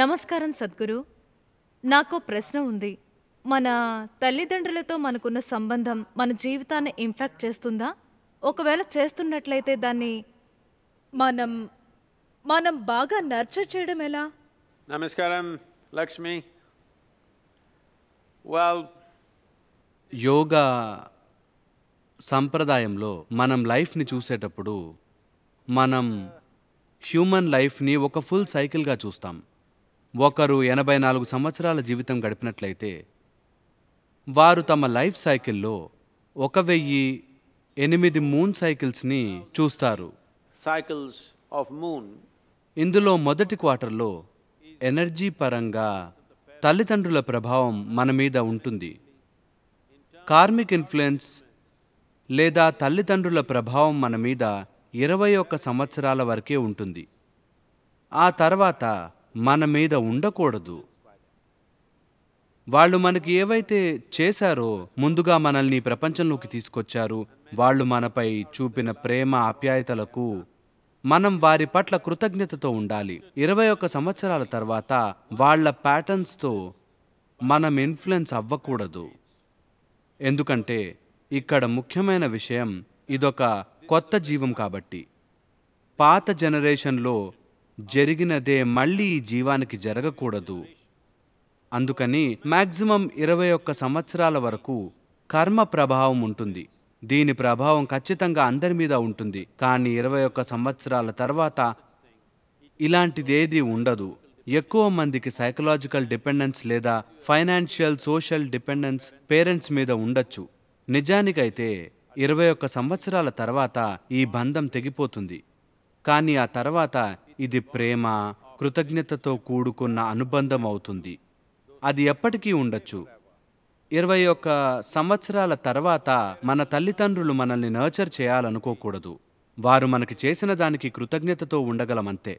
నమస్కారం సద్గురు నాకు ప్రశ్న ఉంది మన తల్లిదండ్రులతో మనకున్న సంబంధం మన జీవితాన్ని ఇంపాక్ట్ చేస్తుందా ఒకవేళ చేస్తున్నట్లయితే దాన్ని మనం మనం బాగా నర్చర్ చేయడం ఎలా నమస్కారం లక్ష్మి యోగా సంప్రదాయంలో మనం లైఫ్ని చూసేటప్పుడు మనం హ్యూమన్ లైఫ్ని ఒక ఫుల్ సైకిల్గా చూస్తాం ఒకరు ఎనభై నాలుగు సంవత్సరాల జీవితం గడిపినట్లయితే వారు తమ లైఫ్ సైకిల్లో ఒక వెయ్యి ఎనిమిది మూన్ సైకిల్స్ని చూస్తారు సైకిల్స్ ఆఫ్ మూన్ ఇందులో మొదటి క్వార్టర్లో ఎనర్జీ పరంగా తల్లిదండ్రుల ప్రభావం మన మీద ఉంటుంది కార్మిక్ ఇన్ఫ్లుయెన్స్ లేదా తల్లిదండ్రుల ప్రభావం మన మీద ఇరవై ఒక్క సంవత్సరాల వరకే ఉంటుంది ఆ తర్వాత మన మీద ఉండకూడదు వాళ్ళు మనకి ఏవైతే చేశారో ముందుగా మనల్ని ప్రపంచంలోకి తీసుకొచ్చారు వాళ్ళు మనపై చూపిన ప్రేమ ఆప్యాయతలకు మనం వారి పట్ల కృతజ్ఞతతో ఉండాలి ఇరవై ఒక్క సంవత్సరాల తర్వాత వాళ్ళ ప్యాటర్న్స్తో మనం ఇన్ఫ్లుయెన్స్ అవ్వకూడదు ఎందుకంటే ఇక్కడ ముఖ్యమైన విషయం ఇదొక కొత్త జీవం కాబట్టి పాత జనరేషన్లో జరిగినదే మళ్ళీ ఈ జీవానికి జరగకూడదు అందుకని మ్యాక్సిమం ఇరవై ఒక్క సంవత్సరాల వరకు కర్మ ప్రభావం ఉంటుంది దీని ప్రభావం ఖచ్చితంగా అందరి మీద ఉంటుంది కానీ ఇరవై ఒక్క సంవత్సరాల తర్వాత ఇలాంటిదేది ఉండదు ఎక్కువ మందికి సైకలాజికల్ డిపెండెన్స్ లేదా ఫైనాన్షియల్ సోషల్ డిపెండెన్స్ పేరెంట్స్ మీద ఉండొచ్చు నిజానికైతే ఇరవై ఒక్క సంవత్సరాల తర్వాత ఈ బంధం తెగిపోతుంది కానీ ఆ తర్వాత ఇది ప్రేమ కృతజ్ఞతతో కూడుకున్న అనుబంధం అవుతుంది అది ఎప్పటికీ ఉండొచ్చు ఇరవై ఒక్క సంవత్సరాల తర్వాత మన తల్లిదండ్రులు మనల్ని నర్చర్ చేయాలనుకోకూడదు వారు మనకి చేసిన దానికి కృతజ్ఞతతో ఉండగలమంతే